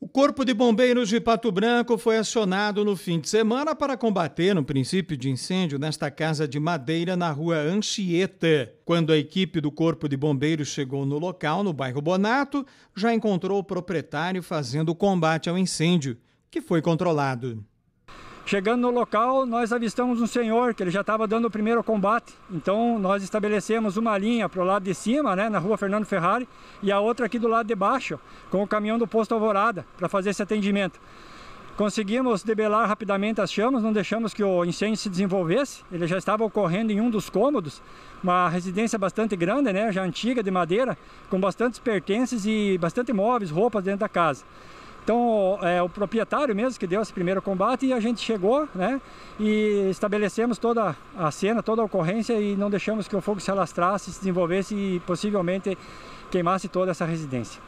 O Corpo de Bombeiros de Pato Branco foi acionado no fim de semana para combater um princípio de incêndio nesta casa de madeira na rua Anchieta. Quando a equipe do Corpo de Bombeiros chegou no local, no bairro Bonato, já encontrou o proprietário fazendo o combate ao incêndio, que foi controlado. Chegando no local, nós avistamos um senhor que ele já estava dando o primeiro combate. Então nós estabelecemos uma linha para o lado de cima, né, na rua Fernando Ferrari, e a outra aqui do lado de baixo, com o caminhão do posto Alvorada, para fazer esse atendimento. Conseguimos debelar rapidamente as chamas, não deixamos que o incêndio se desenvolvesse. Ele já estava ocorrendo em um dos cômodos, uma residência bastante grande, né, já antiga, de madeira, com bastantes pertences e bastante móveis, roupas dentro da casa. Então, é o proprietário mesmo que deu esse primeiro combate e a gente chegou, né? E estabelecemos toda a cena, toda a ocorrência e não deixamos que o fogo se alastrasse, se desenvolvesse e possivelmente queimasse toda essa residência.